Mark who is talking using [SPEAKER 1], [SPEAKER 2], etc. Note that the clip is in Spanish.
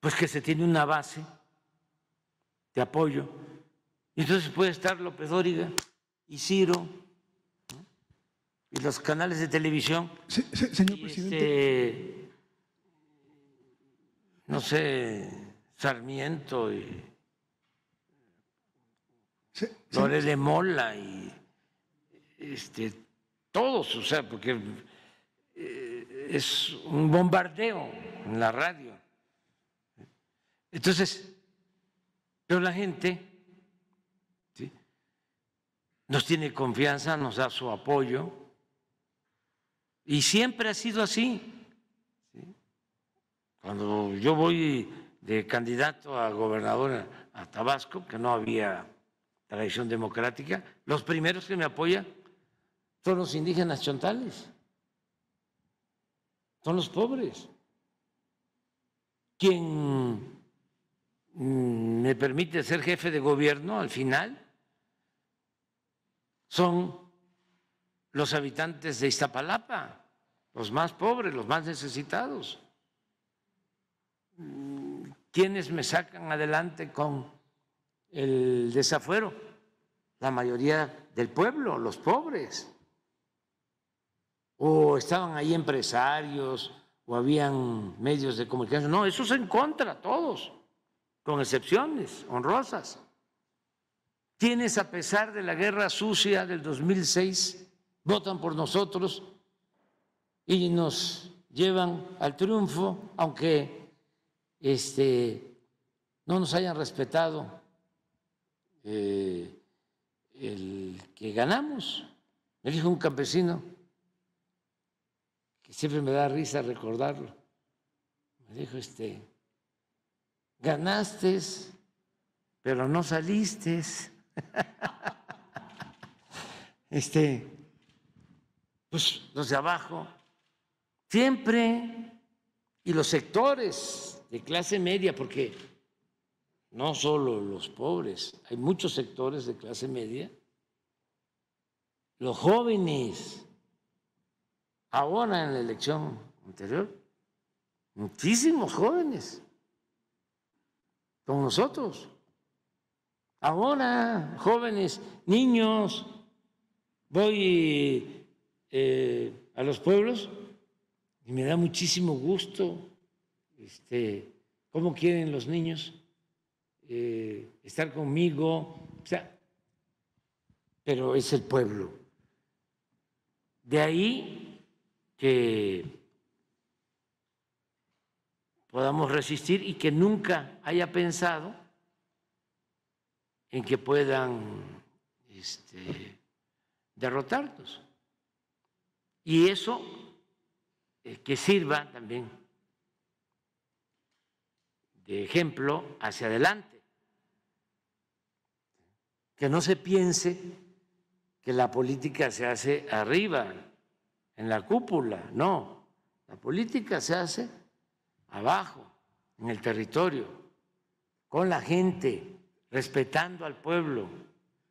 [SPEAKER 1] pues que se tiene una base de apoyo. Entonces puede estar López Dóriga y Ciro y los canales de televisión. señor presidente. Este, no sé, Sarmiento y sí. de Mola y este, todos, o sea, porque eh, es un bombardeo en la radio entonces, pero la gente nos tiene confianza, nos da su apoyo, y siempre ha sido así. Cuando yo voy de candidato a gobernador a Tabasco, que no había tradición democrática, los primeros que me apoyan son los indígenas chontales, son los pobres. Quien me permite ser jefe de gobierno al final son los habitantes de Iztapalapa, los más pobres, los más necesitados, ¿Quiénes me sacan adelante con el desafuero, la mayoría del pueblo, los pobres, o estaban ahí empresarios, o habían medios de comunicación, no, eso es en contra, todos con excepciones honrosas, tienes a pesar de la guerra sucia del 2006 votan por nosotros y nos llevan al triunfo, aunque este, no nos hayan respetado eh, el que ganamos. Me dijo un campesino, que siempre me da risa recordarlo, me dijo este, ganaste, pero no saliste. este, pues los de abajo, siempre, y los sectores de clase media, porque no solo los pobres, hay muchos sectores de clase media, los jóvenes, ahora en la elección anterior, muchísimos jóvenes con nosotros. Ahora, jóvenes, niños, voy eh, a los pueblos y me da muchísimo gusto este, cómo quieren los niños eh, estar conmigo. pero es el pueblo. De ahí que podamos resistir y que nunca haya pensado en que puedan este, derrotarnos. Y eso eh, que sirva también de ejemplo hacia adelante. Que no se piense que la política se hace arriba, en la cúpula, no. La política se hace abajo, en el territorio, con la gente, respetando al pueblo.